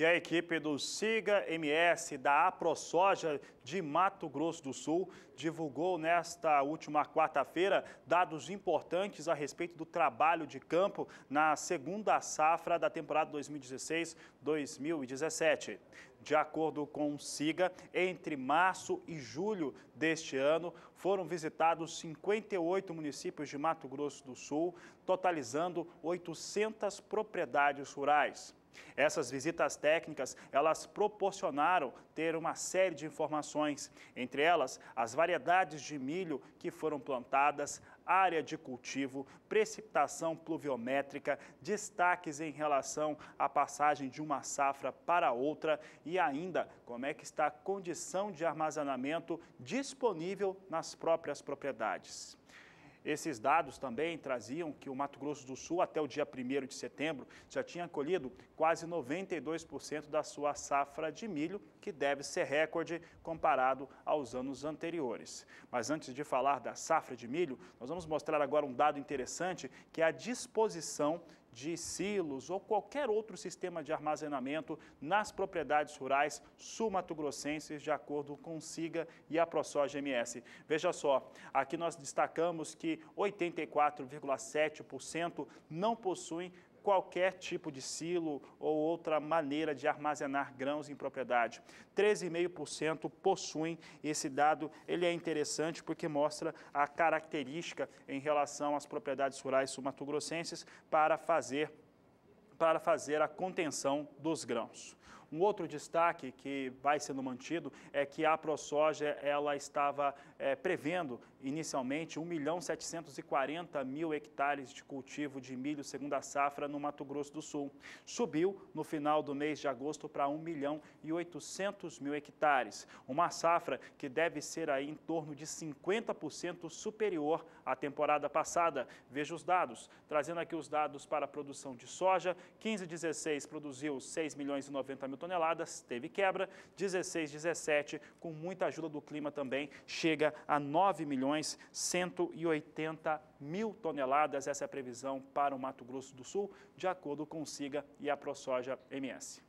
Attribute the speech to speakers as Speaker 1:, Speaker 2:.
Speaker 1: E a equipe do Siga MS da AproSoja de Mato Grosso do Sul divulgou nesta última quarta-feira dados importantes a respeito do trabalho de campo na segunda safra da temporada 2016-2017. De acordo com o SIGA, entre março e julho deste ano, foram visitados 58 municípios de Mato Grosso do Sul, totalizando 800 propriedades rurais. Essas visitas técnicas, elas proporcionaram ter uma série de informações, entre elas as variedades de milho que foram plantadas, área de cultivo, precipitação pluviométrica, destaques em relação à passagem de uma safra para outra e ainda como é que está a condição de armazenamento disponível nas próprias propriedades. Esses dados também traziam que o Mato Grosso do Sul, até o dia 1 de setembro, já tinha colhido quase 92% da sua safra de milho, que deve ser recorde comparado aos anos anteriores. Mas antes de falar da safra de milho, nós vamos mostrar agora um dado interessante, que é a disposição de silos ou qualquer outro sistema de armazenamento nas propriedades rurais sul-mato-grossenses, de acordo com o SIGA e a ProSoja MS. Veja só, aqui nós destacamos que 84,7% não possuem qualquer tipo de silo ou outra maneira de armazenar grãos em propriedade. 13,5% possuem esse dado. Ele é interessante porque mostra a característica em relação às propriedades rurais sumatogrossenses para fazer para fazer a contenção dos grãos. Um outro destaque que vai sendo mantido é que a ProSoja ela estava é, prevendo inicialmente 1 milhão 740 mil hectares de cultivo de milho segunda safra no Mato Grosso do Sul. Subiu no final do mês de agosto para 1 milhão e 800 mil hectares. Uma safra que deve ser aí em torno de 50% superior à temporada passada. Veja os dados. Trazendo aqui os dados para a produção de soja, 15,16 produziu 6 milhões e 90 mil toneladas, teve quebra. 16, 17, com muita ajuda do clima também, chega a 9 milhões 180 mil toneladas. Essa é a previsão para o Mato Grosso do Sul, de acordo com o SIGA e a ProSoja MS.